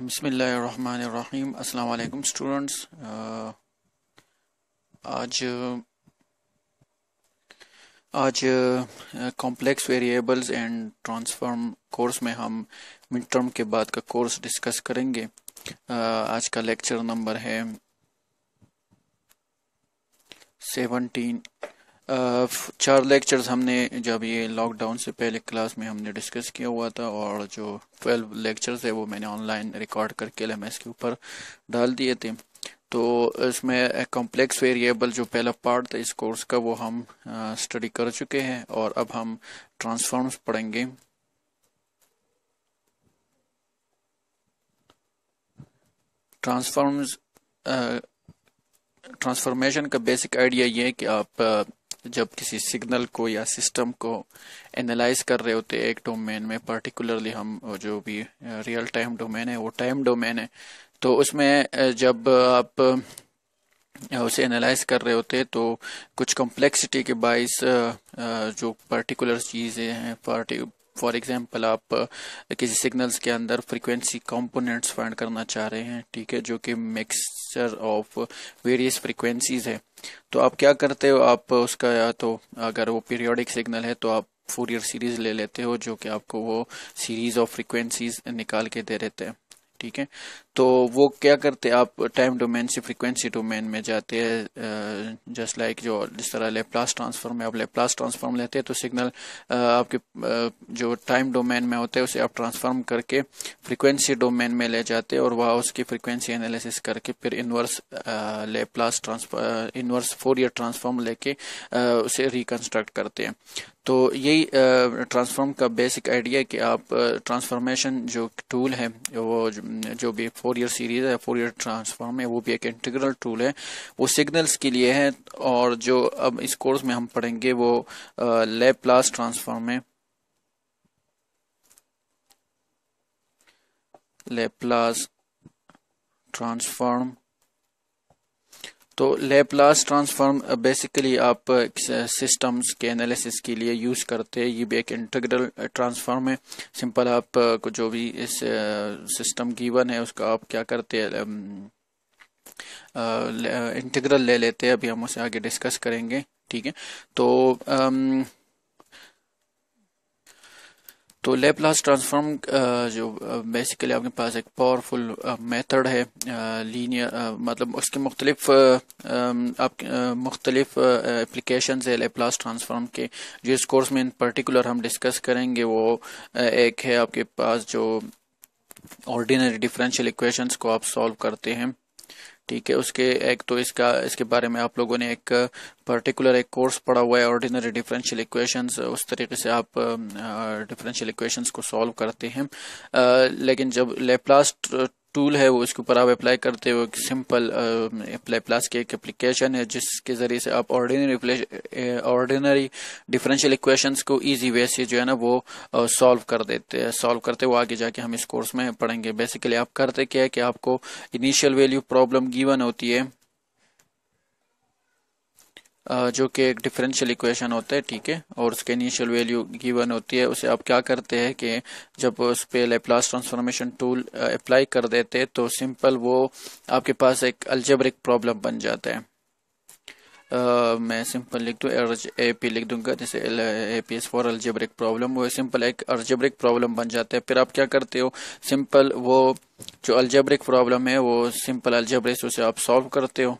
बसमीम अल्लाम स्टूडेंट्स आज आज complex variables and transform course में हम मिड टर्म के बाद का कोर्स डिस्कस करेंगे uh, आज का लेक्चर नंबर है सेवनटीन चार लेक्चर्स हमने जब ये लॉकडाउन से पहले क्लास में हमने डिस्कस किया हुआ था और जो ट्वेल्व लेक्चर्स है वो मैंने ऑनलाइन रिकॉर्ड करके एल के ऊपर डाल दिए थे तो इसमें कॉम्प्लेक्स वेरिएबल जो पहला पार्ट था इस कोर्स का वो हम स्टडी कर चुके हैं और अब हम ट्रांसफॉर्म्स पढ़ेंगे ट्रांसफॉर्म्स ट्रांसफॉर्मेशन का बेसिक आइडिया ये है कि आप जब किसी सिग्नल को या सिस्टम को एनालाइज कर रहे होते हैं एक डोमेन में पर्टिकुलरली हम जो भी रियल टाइम डोमेन है वो टाइम डोमेन है तो उसमें जब आप उसे एनालाइज कर रहे होते तो कुछ कॉम्प्लेक्सिटी के बाइस जो पर्टिकुलर चीज़ें हैं पार्टी फॉर एग्जांपल आप किसी सिग्नल्स के अंदर फ्रीक्वेंसी कंपोनेंट्स फाइंड करना चाह रहे हैं ठीक है जो कि mix mixture of various frequencies है तो आप क्या करते हो आप उसका या तो अगर वो पीरियोडिक सिग्नल है तो आप फोर ईयर सीरीज ले लेते हो जो कि आपको वो सीरीज ऑफ फ्रिक्वेंसीज निकाल के दे देते हैं ठीक है तो वो क्या करते हैं आप टाइम डोमेन से फ्रीक्वेंसी डोमेन में जाते हैं जस्ट लाइक जो जिस तरह लेप्लास ट्रांसफॉर्म में आप लेप्लास ट्रांसफॉर्म लेते हैं तो सिग्नल आपके जो टाइम डोमेन में होते है उसे आप ट्रांसफॉर्म करके फ्रीक्वेंसी डोमेन में ले जाते हैं और वहाँ उसकी फ्रीक्वेंसी एनालिसिस करके फिर inverse Laplace transform inverse Fourier transform लेके उसे रिकन्स्ट्रक्ट करते हैं तो यही ट्रांसफॉर्म का बेसिक आइडिया कि आप ट्रांसफॉर्मेशन जो टूल है वो जो भी फोर ईयर सीरीज है फोर ईयर ट्रांसफॉर्म है वो भी एक इंटीग्रल टूल है वो सिग्नल्स के लिए है और जो अब इस कोर्स में हम पढ़ेंगे वो लेप प्लास ट्रांसफॉर्म है लेप्लास ट्रांसफॉर्म तो लेप्लास ट्रांसफॉर्म बेसिकली आप सिस्टम्स uh, uh, के एनालिसिस के लिए यूज़ करते हैं ये भी एक इंटीग्रल ट्रांसफॉर्म uh, है सिंपल आप को जो भी इस सिस्टम गिवन है उसका आप क्या करते हैं इंटीग्रल um, ले लेते हैं अभी हम उसे आगे डिस्कस करेंगे ठीक है तो um, तो लेप्लास ट्रांसफॉर्म uh, जो बेसिकली uh, आपके पास एक पावरफुल मेथड uh, है लीनियर मतलब उसके मुख्तलिफ um, आप मुख्तलिफ एप्लीकेशन है लेप्लास ट्रांसफॉर्म के जो इस कोर्स में इन पर्टिकुलर हम डिस्कस करेंगे वो एक है आपके पास जो ऑर्डिनरी डिफरेंशियल इक्वेशंस को आप सॉल्व करते हैं ठीक है उसके एक तो इसका इसके बारे में आप लोगों ने एक पर्टिकुलर एक कोर्स पढ़ा हुआ है ऑर्डिनरी डिफरेंशियल इक्वेशंस उस तरीके से आप डिफरेंशियल इक्वेशंस को सॉल्व करते हैं लेकिन जब लेप्लास्ट टूल है वो इसके ऊपर आप अप्लाई करते हो एक सिंपल अप्लाई प्लस के एक एप्लीकेशन है जिसके ज़रिए से आप ऑर्डिनरी ऑर्डिनरी डिफरेंशियल इक्वेशंस को इजी वे से जो है ना वो सॉल्व कर देते हैं सॉल्व करते हुए आगे जाके हम इस कोर्स में पढ़ेंगे बेसिकली आप करते क्या है कि आपको इनिशियल वैल्यू प्रॉब्लम गिवन होती है जो कि एक डिफरेंशियल इक्वेशन होता है ठीक है और उसके इनिशियल वैल्यू गिवन होती है उसे आप क्या करते हैं कि जब उस पर लेप्लास ट्रांसफॉर्मेशन टूल अप्लाई कर देते हैं तो सिंपल वो आपके पास एक अल्जेब्रिक प्रॉब्लम बन जाता है Uh, मैं सिंपल लिख दूँ ए पी लिख दूंगा जैसे A P S for algebraic problem वो सिंपल एक अल्जेब्रिक प्रॉब्लम बन जाता है फिर आप क्या करते हो सिंपल वो जो अल्जेब्रिक प्रॉब्लम है वो सिंपल अल्जेब्रिक उसे आप सॉल्व करते हो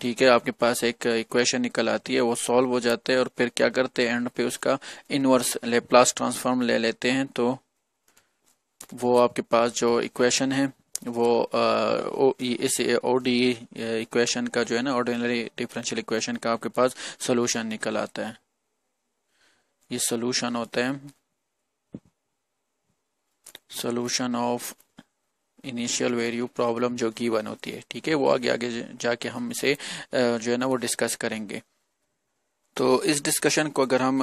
ठीक है आपके पास एक इक्वेशन uh, निकल आती है वो सॉल्व हो जाते हैं और फिर क्या करते हैं एंड पे उसका इनवर्स लेप्लास ट्रांसफॉर्म ले लेते हैं तो वो आपके पास जो इक्वेशन है वो uh, e, इस ओडी इक्वेशन e, का जो है ना ऑर्डिनरी डिफरेंशियल इक्वेशन का आपके पास सोल्यूशन निकल आता है ये सोल्यूशन होता है solution of initial value problem जो गिवन होती है ठीक है वो आगे आगे जाके हम इसे जो है ना वो डिस्कस करेंगे तो इस डिस्कशन को अगर हम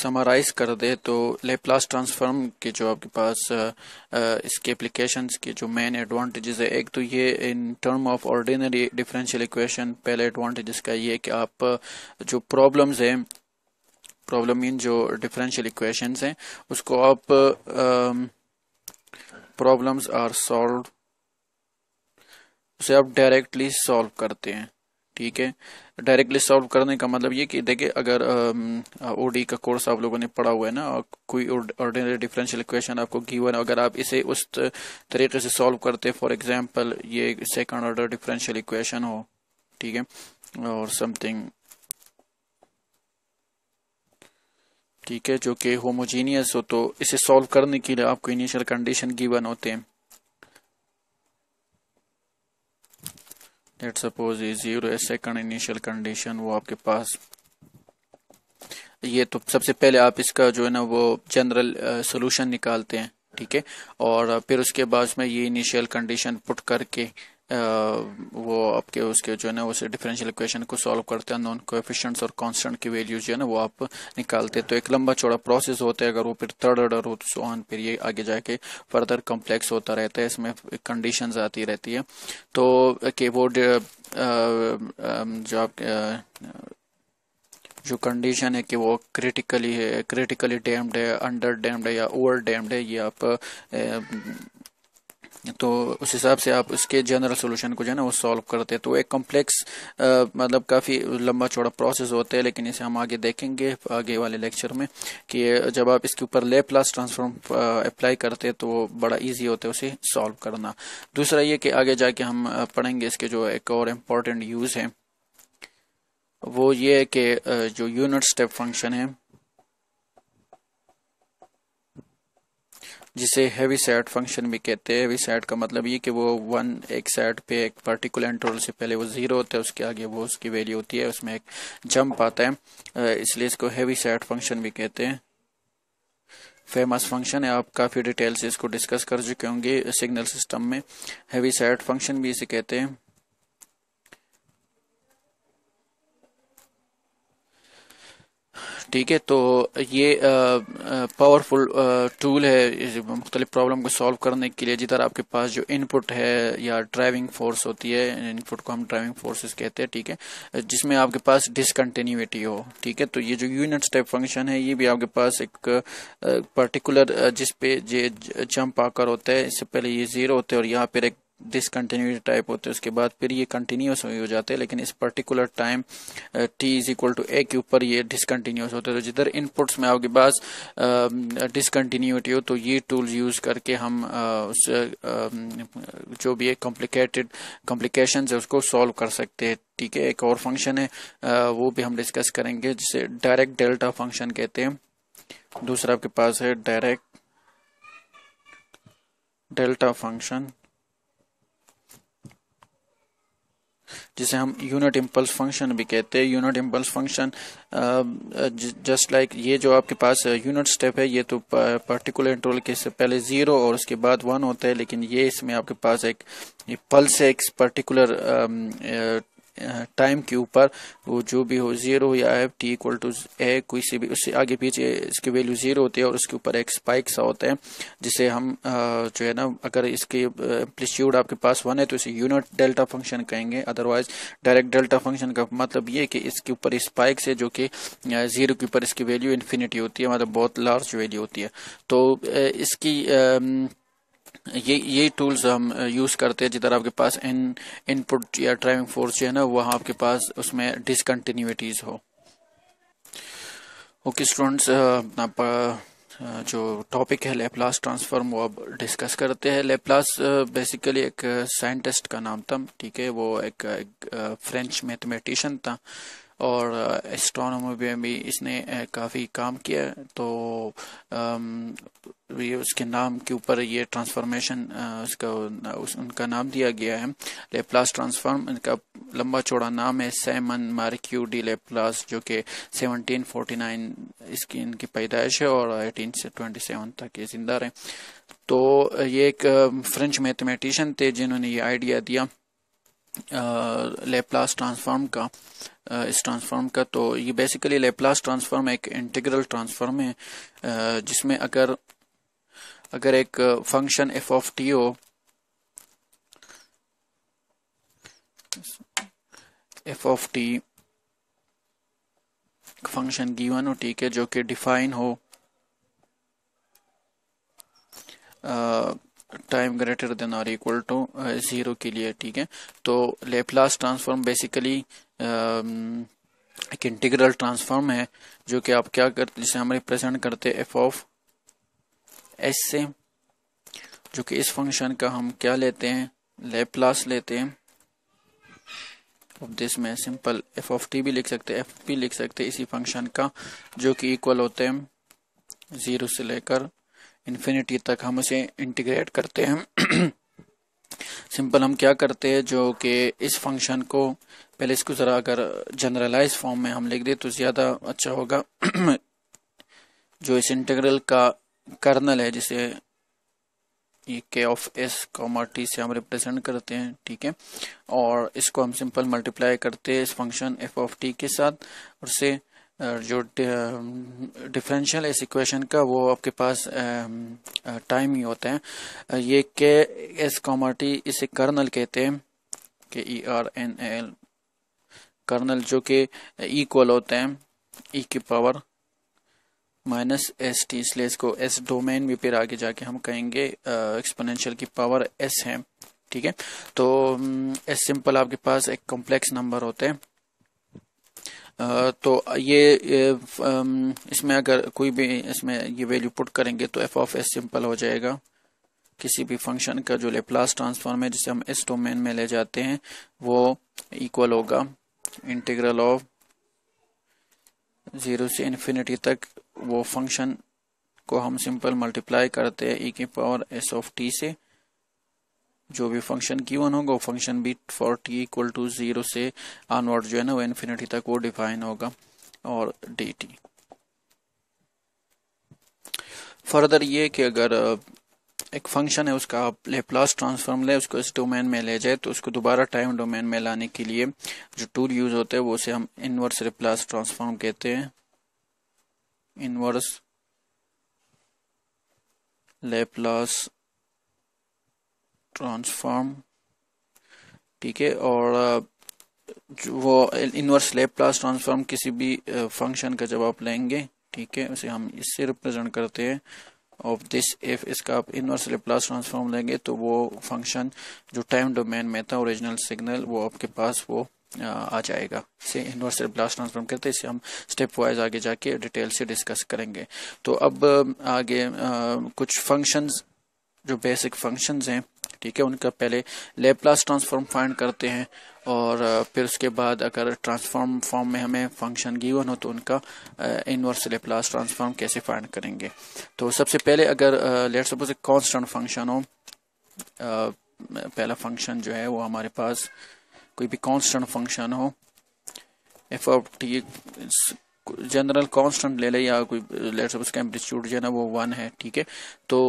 समराइज कर दे तो लेप्लास ट्रांसफॉर्म के जो आपके पास इसके एप्लीकेशंस के जो मेन एडवांटेजेस है एक तो ये in term of ordinary differential equation पहले एडवांटेजेस का ये कि आप जो प्रॉब्लम्स हैं प्रॉब्लम इन जो डिफरेंशियल इक्वेशंस हैं उसको आप प्रॉब्लम्स आर सॉल्व उसे आप डायरेक्टली सॉल्व करते हैं ठीक है डायरेक्टली सॉल्व करने का मतलब ये कि देखिए अगर ओडी का कोर्स आप लोगों ने पढ़ा हुआ है ना कोई ऑर्डिनरी डिफरेंशियल इक्वेशन आपको गिवन अगर आप इसे उस तरीके से सॉल्व करते फॉर एग्जांपल ये सेकंड ऑर्डर डिफरेंशियल इक्वेशन हो ठीक है और समथिंग ठीक है जो कि होमोजीनियस हो तो इसे सॉल्व करने के लिए आपको इनिशियल कंडीशन गिवन होते हैं लेट सपोज ये जीरो सेकंड इनिशियल कंडीशन वो आपके पास ये तो सबसे पहले आप इसका जो है ना वो जनरल सोल्यूशन निकालते हैं ठीक है और फिर उसके बाद में ये इनिशियल कंडीशन पुट करके वो आपके उसके जो है ना उसे डिफरेंशियल इक्वेशन को सॉल्व करते हैं नॉन कोएफिशिएंट्स और कांस्टेंट की वैल्यूज जो है ना वो आप निकालते हैं तो एक लंबा चौड़ा प्रोसेस होता है अगर वो फिर थर्ड ऑर्डर हो तो सोन फिर ये आगे जाके फर्दर कॉम्प्लेक्स होता रहता है इसमें कंडीशन आती रहती है तो के वो जो आप जो कंडीशन है कि वो क्रिटिकली है क्रिटिकली डैम्ड है अंडर डैम्ड है या ओवर डैम्ड है ये आप तो उस हिसाब से आप उसके जनरल सोल्यूशन को जो है ना वो सॉल्व करते हैं तो एक कॉम्प्लेक्स मतलब काफ़ी लंबा चौड़ा प्रोसेस होता है लेकिन इसे हम आगे देखेंगे आगे वाले लेक्चर में कि जब आप इसके ऊपर ले प्लस ट्रांसफॉर्म अप्लाई करते हैं तो बड़ा ईजी होता है उसे सॉल्व करना दूसरा ये कि आगे जाके हम पढ़ेंगे इसके जो एक और इम्पोर्टेंट यूज़ है वो ये है कि जो यूनिट स्टेप फंक्शन है जिसे हैवी सेट फंक्शन भी कहते हैं हैवी सेट का मतलब ये कि वो वन एक सेट पे एक पर्टिकुलर इंटरवल से पहले वो जीरो होता है उसके आगे वो उसकी वैल्यू होती है उसमें एक जंप आता है इसलिए इसको हैवी सेट फंक्शन भी कहते हैं फेमस फंक्शन है आप काफ़ी डिटेल से इसको डिस्कस कर चुके होंगे सिग्नल सिस्टम में हैवी सेट फंक्शन भी इसे कहते हैं ठीक है तो ये पावरफुल टूल है मुख्तलिफ प्रॉब्लम को सॉल्व करने के लिए जिधर आपके पास जो इनपुट है या ड्राइविंग फोर्स होती है इनपुट को हम ड्राइविंग फोर्सेस कहते हैं ठीक है जिसमें आपके पास डिसकंटिन्यूटी हो ठीक है तो ये जो यूनिट स्टेप फंक्शन है ये भी आपके पास एक पर्टिकुलर जिसपे जम्प जंप आकर होता है इससे पहले ये जीरो होते हैं और यहाँ पर एक डिसकंटिन्यू टाइप होते हैं उसके बाद फिर ये कंटिन्यूस हो जाते हैं लेकिन इस particular time T is equal to A के ऊपर ये डिसकंटिन्यूस होते हैं तो जिधर इनपुट्स में आपके पास डिसकंटिन्यूटी हो तो ये टूल यूज करके हम uh, उस um, जो भी कॉम्प्लिकेटेड कॉम्प्लिकेशन है उसको सॉल्व कर सकते हैं ठीक है एक और फंक्शन है uh, वो भी हम डिस्कस करेंगे जिसे डायरेक्ट डेल्टा फंक्शन कहते हैं दूसरा आपके पास है डायरेक्ट डेल्टा फंक्शन जिसे हम यूनिट इम्पल्स फंक्शन भी कहते हैं unit impulse function just like ये जो आपके पास यूनिट स्टेप है ये तो पर्टिकुलर इंटरवल के से पहले ज़ीरो और उसके बाद वन होता है लेकिन ये इसमें आपके पास एक पल्स है एक पर्टिकुलर टाइम के ऊपर वो जो भी हो जीरो या F T equal to A कोई से भी उससे आगे पीछे इसकी वैल्यू जीरो होती है और उसके ऊपर एक स्पाइक सा होता है जिसे हम जो है ना अगर इसके एम्पलीट्यूड आपके पास वन है तो इसे यूनिट डेल्टा फंक्शन कहेंगे अदरवाइज डायरेक्ट डेल्टा फंक्शन का मतलब ये कि इसके ऊपर स्पाइक से जो कि जीरो के ऊपर इसकी वैल्यू इन्फिनिटी होती है मतलब बहुत लार्ज वैल्यू होती है तो इसकी ये ये टूल्स हम यूज़ uh, करते हैं जिधर आपके पास इन इनपुट या ड्राइविंग फोर्स जो है ना वहां आपके पास उसमें डिसकंटिन्यूटीज हो ओके स्टूडेंट्स uh, आप uh, जो टॉपिक है लेप्लास ट्रांसफॉर्म वो अब डिस्कस करते हैं लेप्लास बेसिकली एक साइंटिस्ट का नाम था ठीक है वो एक, एक फ्रेंच मैथमेटिशियन था और एस्ट्रोनोमी में भी इसने काफ़ी काम किया तो ये उसके नाम के ऊपर ये ट्रांसफॉर्मेशन उसका उस, उनका नाम दिया गया है लेप्लास ट्रांसफॉर्म इनका लंबा चौड़ा नाम है सैमन मार्क्यू डी लेप्लास जो कि 1749 इसकी इनकी पैदाइश है और 1827 तक ये जिंदा रहे तो ये एक फ्रेंच मैथमेटिशियन थे जिन्होंने ये आइडिया दिया लेप्लास ट्रांसफॉर्म का इस ट्रांसफॉर्म का तो ये बेसिकली लेप्लास ट्रांसफॉर्म एक इंटीग्रल ट्रांसफॉर्म है जिसमें अगर अगर एक function F of T or F of T function given हो ठीक है जो कि डिफाइन हो आ, टाइम ग्रेटर देन और इक्वल टू ज़ीरो के लिए ठीक है तो लेप्लास ट्रांसफॉर्म बेसिकली एक इंटीग्रल ट्रांसफॉर्म है जो कि आप क्या करते जिसे हम रिप्रेजेंट करते एफ ऑफ एस से जो कि इस फंक्शन का हम क्या लेते हैं लेप्लास लेते हैं दिस में सिंपल एफ ऑफ टी भी लिख सकते एफ भी लिख सकते इसी फंक्शन का जो कि इक्वल होते हैं जीरो से लेकर इन्फिनिटी तक हम उसे इंटीग्रेट करते हैं सिंपल हम क्या करते हैं जो कि इस फंक्शन को पहले इसको ज़रा अगर जनरलाइज फॉर्म में हम लिख दें तो ज़्यादा अच्छा होगा जो इस इंटीग्रल का कर्नल है जिसे ये के ऑफ एस कॉमा टी से हम रिप्रेजेंट करते हैं ठीक है और इसको हम सिंपल मल्टीप्लाई करते हैं इस फंक्शन एफ ऑफ टी के साथ और से जो डिफरेंशियल इस इक्वेशन का वो आपके पास टाइम ही होते हैं ये के एस कॉमर्टी इसे कर्नल कहते हैं के E R N L kernel जो कि इक्वल होते हैं ई e की पावर माइनस एस टी इसलिए इसको एस डोमेन भी फिर आगे जाके हम कहेंगे एक्सपोनेंशियल की पावर एस है ठीक है तो एस सिंपल आपके पास एक कॉम्प्लेक्स नंबर होते हैं तो ये इसमें अगर कोई भी इसमें ये वैल्यू पुट करेंगे तो एफ ऑफ एस सिंपल हो जाएगा किसी भी फंक्शन का जो लेप्लास ट्रांसफॉर्म है जिसे हम इस डोमेन में ले जाते हैं वो इक्वल होगा इंटीग्रल ऑफ जीरो से इन्फिनिटी तक वो फंक्शन को हम सिंपल मल्टीप्लाई करते हैं ई e की पावर एस ऑफ टी से जो भी फंक्शन वन होगा वो function be for T equal to zero से अनवर्ड जो है ना वो इन्फिनिटी तक वो डिफाइन होगा और डी टी फर्दर ये कि अगर एक फंक्शन है उसका आप लेप्लास ट्रांसफॉर्म ले उसको इस डोमेन में ले जाए तो उसको दोबारा टाइम डोमेन में लाने के लिए जो टूल यूज होते हैं वो उसे हम इनवर्स लेप्लास ट्रांसफॉर्म कहते हैं इनवर्स लेप्लास ट्रांसफॉर्म ठीक है और वो इनवर्स लेप ट्रांसफॉर्म किसी भी फंक्शन का जब आप लेंगे ठीक है उसे हम इससे रिप्रेजेंट करते हैं ऑफ दिस एफ इसका आप इनवर्स लेप्लास ट्रांसफॉर्म लेंगे तो वो फंक्शन जो टाइम डोमेन में था ओरिजिनल सिग्नल वो आपके पास वो आ जाएगा इसे इनवर्स लेप्लास ट्रांसफॉर्म करते हैं इसे हम स्टेप वाइज आगे जाके डिटेल से डिस्कस करेंगे तो अब आगे आ, कुछ फंक्शन जो बेसिक फंक्शन हैं ठीक है उनका पहले लेप्लास ट्रांसफॉर्म फाइंड करते हैं और फिर उसके बाद अगर ट्रांसफॉर्म फॉर्म में हमें फंक्शन गिवन हो तो उनका इनवर्स लेप्लास ट्रांसफॉर्म कैसे फाइंड करेंगे तो सबसे पहले अगर लेट सपोज एक कॉन्स्टेंट फंक्शन हो पहला फंक्शन जो है वो हमारे पास कोई भी कॉन्स्टेंट फंक्शन हो F of T general constant ले ले या कोई लेट्स सपोज एम्पलीट्यूड जो है ना वो वन है ठीक है तो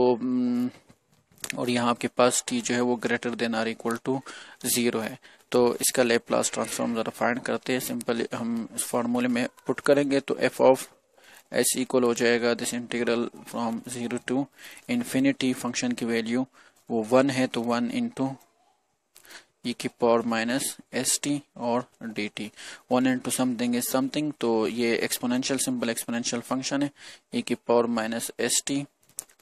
और यहाँ आपके पास टी जो है वो greater than or equal to zero है तो इसका लेप्लास ट्रांसफॉर्म जरा फाइंड करते हैं सिंपल हम इस फार्मूले में पुट करेंगे तो एफ ऑफ एस इक्वल हो जाएगा this integral from zero to infinity function की वैल्यू वो वन है तो वन इंटू ई की पावर माइनस एस टी और D T one into something is something तो ये एक्सपोनेंशियल सिंपल एक्सपोनेंशियल फंक्शन है ई e की power minus S T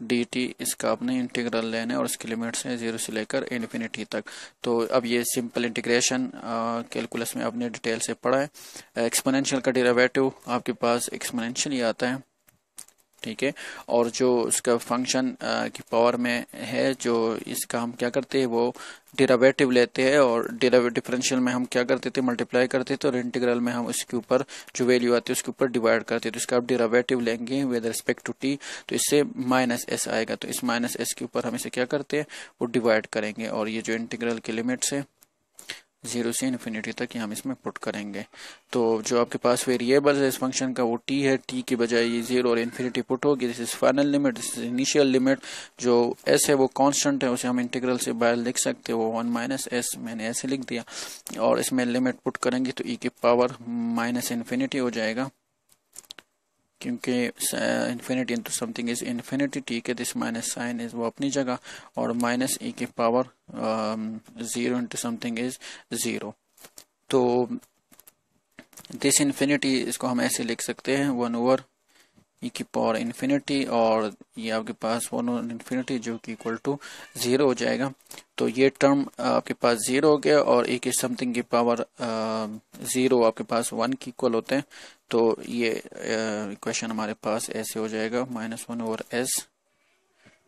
D T इसका आपने इंटीग्रल लेना है और इसके लिमिट्स हैं जीरो से लेकर इन्फिनिटी तक तो अब ये सिंपल इंटीग्रेशन कैलकुलस में आपने डिटेल से पढ़ा है एक्सपोनेंशियल का डेरिवेटिव आपके पास एक्सपोनेंशियल ही आता है ठीक है और जो इसका फंक्शन की पावर में है जो इसका हम क्या करते हैं वो डेरावेटिव लेते हैं और डिफरेंशियल में हम क्या करते थे मल्टीप्लाई करते थे और इंटीग्रल में हम इसके ऊपर जो वैल्यू आती है उसके ऊपर डिवाइड करते थे तो इसका आप डेरावेटिव लेंगे विद रिस्पेक्ट टू टी तो इससे माइनस एस आएगा तो इस माइनस एस के ऊपर हम इसे क्या करते हैं वो डिवाइड करेंगे और ये जो इंटीग्रल की लिमिट्स है ज़ीरो से इन्फिनिटी तक हम इसमें पुट करेंगे तो जो आपके पास वेरिएबल्स है इस फंक्शन का वो टी है टी के बजाय ये ज़ीरो और इन्फिनिटी पुट होगी this is final limit this is initial limit जो एस है वो कांस्टेंट है उसे हम इंटीग्रल से बाहर लिख सकते हैं वो वन माइनस एस मैंने ऐसे लिख दिया और इसमें लिमिट पुट करेंगे तो ई e की पावर माइनस इन्फिनिटी हो जाएगा क्योंकि infinity into something is infinity T के दिस माइनस साइन इज वो अपनी जगह और माइनस ई e की power zero into something is zero तो दिस इन्फिनिटी इसको हम ऐसे लिख सकते हैं वन ओवर ई की पावर इन्फिनिटी और ये आपके पास वन ओवर इन्फिनिटी जो कि इक्वल टू ज़ीरो हो जाएगा तो ये टर्म आपके पास ज़ीरो हो गया और ई e की समथिंग की पावर ज़ीरो um, आपके पास वन की इक्वल होते हैं तो ये क्वेश्चन हमारे पास ऐसे हो जाएगा माइनस वन और एस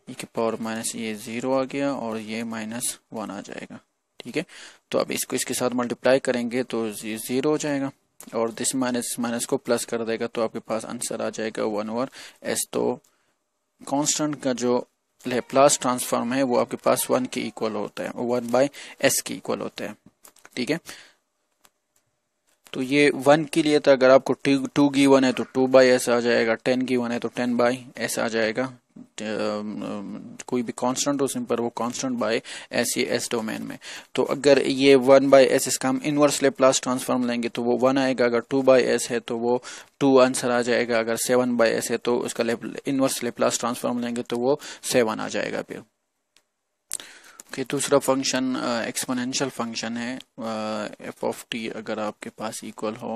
ई के पावर माइनस ये ज़ीरो आ गया और ये माइनस वन आ जाएगा ठीक है तो अब इसको इसके साथ मल्टीप्लाई करेंगे तो ये ज़ीरो हो जाएगा और दिस माइनस माइनस को प्लस कर देगा तो आपके पास आंसर आ जाएगा वन ओवर एस तो कांस्टेंट का जो लेप्लास ट्रांसफॉर्म है वो आपके पास वन के इक्वल होता है वन बाय एस के इक्वल होता है ठीक है तो ये वन के लिए था तो अगर आपको टू टू की वन है तो टू बाई ऐसा आ जाएगा टेन की वन है तो टेन बाई ऐसा आ जाएगा कोई भी कांस्टेंट हो सिंपल वो constant by S S domain में तो अगर ये वन बाय एस इसका हम इनवर्स लेप्लास ट्रांसफॉर्म लेंगे तो वो वन आएगा अगर टू बाय एस है तो वो टू आंसर आ जाएगा अगर सेवन बाय एस है तो उसका इनवर्स लेप्लास ट्रांसफॉर्म लेंगे तो वो सेवन आ जाएगा फिर कि दूसरा फंक्शन एक्सपोनेंशियल फंक्शन है एफ ऑफ टी अगर आपके पास इक्वल हो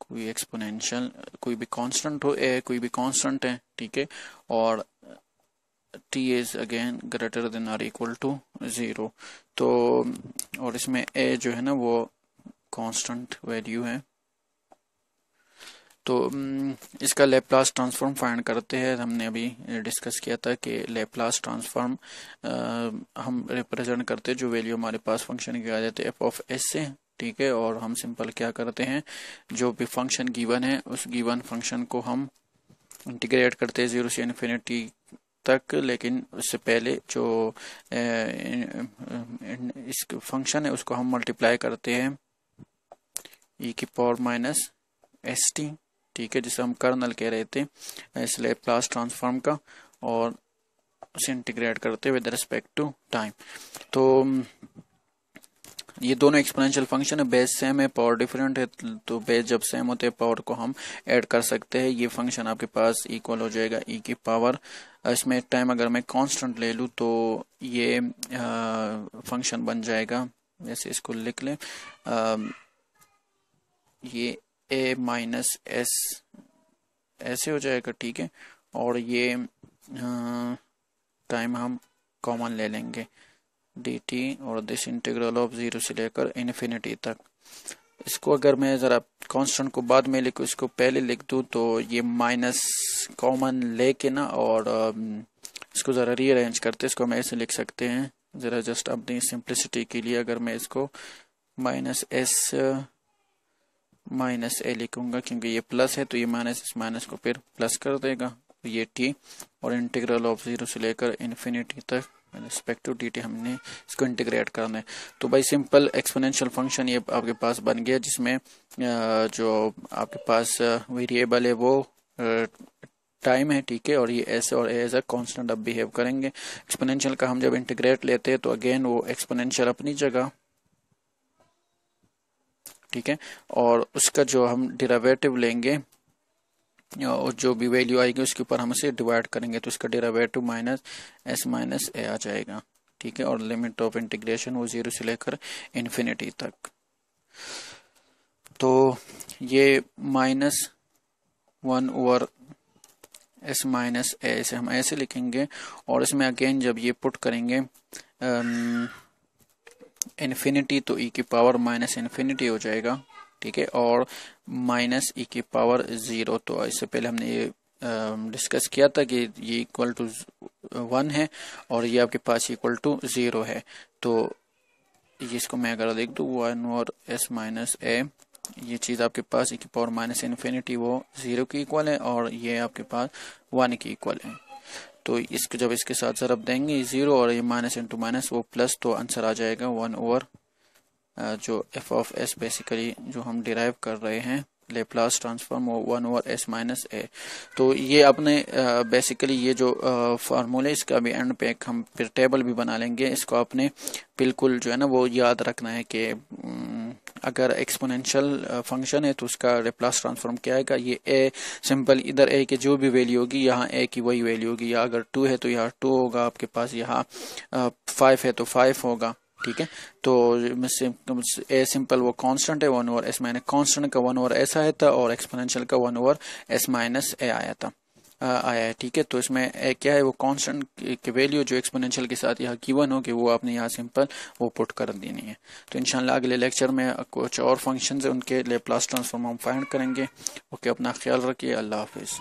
कोई एक्सपोनेंशियल कोई भी कांस्टेंट हो ए कोई भी कांस्टेंट है ठीक है और T is again greater than or equal to zero तो और इसमें ए जो है ना वो कांस्टेंट वैल्यू है तो इसका लेप्लास ट्रांसफॉर्म फाइंड करते हैं हमने अभी डिस्कस किया था कि लेप्लास ट्रांसफॉर्म हम रिप्रेजेंट करते जो वैल्यू हमारे पास फंक्शन की आ जाते हैं एफ ऑफ एस से ठीक है और हम सिंपल क्या करते हैं जो भी फंक्शन गिवन है उस गिवन फंक्शन को हम इंटीग्रेट करते हैं जीरो से इन्फिनिटी तक लेकिन उससे पहले जो इस फंक्शन है उसको हम मल्टीप्लाई करते हैं ई e की पावर माइनस एस टी ठीक है जिसे हम कर्नल कह रहे थे स्लेब क्लास ट्रांसफॉर्म का और उसे इंटीग्रेट करते विद रिस्पेक्ट टू टाइम तो ये दोनों एक्सपोनेंशियल फंक्शन है बेस सेम है पावर डिफरेंट है तो बेस जब सेम होते हैं पावर को हम ऐड कर सकते हैं ये फंक्शन आपके पास इक्वल हो जाएगा ई e की पावर इसमें टाइम अगर मैं कांस्टेंट ले लूँ तो ये फंक्शन बन जाएगा जैसे इसको लिख लें ये ए माइनस एस ऐसे हो जाएगा ठीक है और ये टाइम हम कॉमन ले लेंगे डी टी और दिस इंटीग्रल ऑफ जीरो से लेकर इन्फिनिटी तक इसको अगर मैं ज़रा कांस्टेंट को बाद में लिखूँ इसको पहले लिख दूँ तो ये माइनस कॉमन लेके ना और इसको ज़रा रीअरेंज करते इसको हम ऐसे लिख सकते हैं ज़रा जस्ट अपनी सिंप्लिसिटी के लिए अगर मैं इसको माइनस एस माइनस ए लिखूंगा क्योंकि ये प्लस है तो ये माइनस इस माइनस को फिर प्लस कर देगा तो ये टी और इंटीग्रल ऑफ जीरो से लेकर इन्फिनिटी तक रिस्पेक्ट टू डी हमने इसको इंटीग्रेट करना है तो भाई सिंपल एक्सपोनेंशियल फंक्शन ये आपके पास बन गया जिसमें जो आपके पास वेरिएबल है वो टाइम है ठीक है और ये एस और एज अ कॉन्स्टेंट अब बिहेव करेंगे एक्सपोनेंशियल का हम जब इंटीग्रेट लेते हैं तो अगेन वो एक्सपोनेंशियल अपनी जगह ठीक है और उसका जो हम डेरावेटिव लेंगे और जो भी वैल्यू आएगी उसके ऊपर हम इसे डिवाइड करेंगे तो इसका derivative minus S minus A आ जाएगा ठीक है और लिमिट ऑफ इंटीग्रेशन वो जीरो से लेकर इन्फिनिटी तक तो ये minus one over S minus A इसे हम ऐसे लिखेंगे और इसमें अगेन जब ये पुट करेंगे इन्फिनिटी तो ई e की पावर माइनस इन्फिनिटी हो जाएगा ठीक है और माइनस ई e की पावर ज़ीरो तो इससे पहले हमने ये डिस्कस किया था कि ये इक्वल टू वन है और ये आपके पास इक्वल टू ज़ीरो है तो ये इसको मैं अगर देख दू वन और एस माइनस ए ये चीज़ आपके पास ई e की पावर माइनस इन्फिनिटी वो ज़ीरो की इक्वल है और ये आपके पास वन की इक्वल है तो इसको जब इसके साथ ज़रब देंगे ज़ीरो और ये माइनस इंटू माइनस वो प्लस तो आंसर आ जाएगा वन ओवर uh, जो एफ ऑफ एस बेसिकली जो हम डिराइव कर रहे हैं Laplace transform one over S minus A तो ये अपने बेसिकली uh, ये जो फार्मूले uh, इसका भी एंड पे हम फिर टेबल भी बना लेंगे इसको आपने बिल्कुल जो है ना वो याद रखना है कि um, अगर एक्सपोनेंशियल फंक्शन है तो उसका रिप्लास ट्रांसफॉर्म क्या आएगा ये ए सिंपल इधर ए की जो भी वैल्यू होगी यहाँ ए की वही वैल्यू होगी या अगर टू है तो यहाँ टू होगा आपके पास यहाँ फाइव है तो फाइव होगा ठीक है तो ए सिंपल तो वो कांस्टेंट है one over S minus constant का वन ओवर एस आया था और एक्सपोनेंशियल का one over S minus A आया था आया है ठीक है तो इसमें क्या है वो कांस्टेंट की वैल्यू जो एक्सपोनेंशियल के साथ यहाँ गिवन हो कि वो आपने यहाँ सिंपल वो पुट कर देनी है तो इनशाला अगले लेक्चर में कुछ और फंक्शन है उनके लिए प्लस ट्रांसफॉर्म हम फाइंड करेंगे ओके अपना ख्याल रखिए अल्लाह हाफिज़